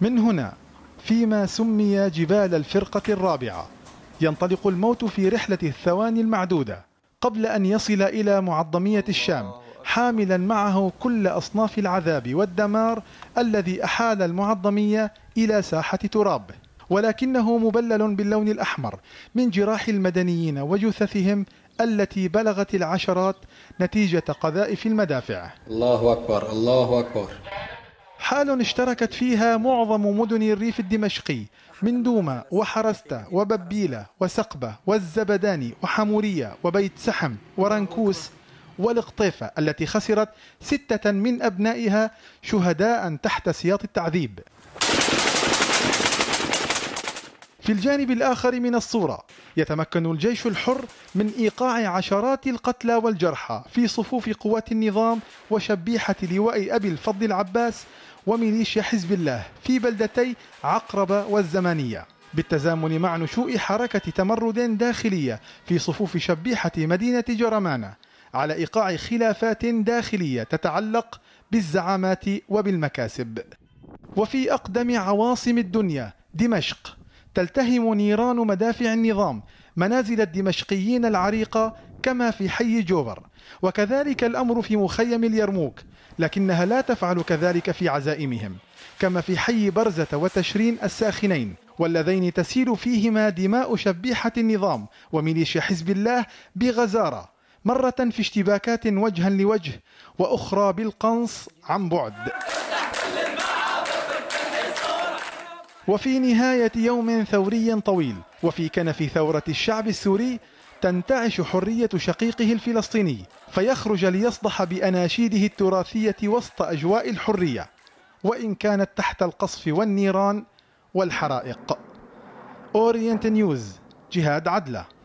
من هنا فيما سمي جبال الفرقة الرابعة ينطلق الموت في رحلة الثواني المعدودة قبل أن يصل إلى معظمية الشام حاملا معه كل أصناف العذاب والدمار الذي أحال المعظمية إلى ساحة تراب ولكنه مبلل باللون الأحمر من جراح المدنيين وجثثهم التي بلغت العشرات نتيجة قذائف المدافع الله أكبر الله أكبر حال اشتركت فيها معظم مدن الريف الدمشقي من دوما وحرستة وببيلة وسقبة والزبداني وحمورية وبيت سحم ورنكوس والقطيفة التي خسرت ستة من أبنائها شهداء تحت سياط التعذيب في الجانب الآخر من الصورة يتمكن الجيش الحر من إيقاع عشرات القتلى والجرحى في صفوف قوات النظام وشبيحة لواء أبي الفضل العباس وميليشيا حزب الله في بلدتي عقرب والزمانية بالتزامن مع نشوء حركة تمرد داخلية في صفوف شبيحة مدينة جرمانة على إيقاع خلافات داخلية تتعلق بالزعامات وبالمكاسب وفي أقدم عواصم الدنيا دمشق تلتهم نيران مدافع النظام منازل الدمشقيين العريقة كما في حي جوبر وكذلك الأمر في مخيم اليرموك لكنها لا تفعل كذلك في عزائمهم كما في حي برزة وتشرين الساخنين واللذين تسيل فيهما دماء شبيحة النظام وميليشيا حزب الله بغزارة مرة في اشتباكات وجها لوجه وأخرى بالقنص عن بعد وفي نهاية يوم ثوري طويل وفي كنف ثورة الشعب السوري تنتعش حرية شقيقه الفلسطيني فيخرج ليصدح بأناشيده التراثية وسط أجواء الحرية وإن كانت تحت القصف والنيران والحرائق أورينت نيوز جهاد عدله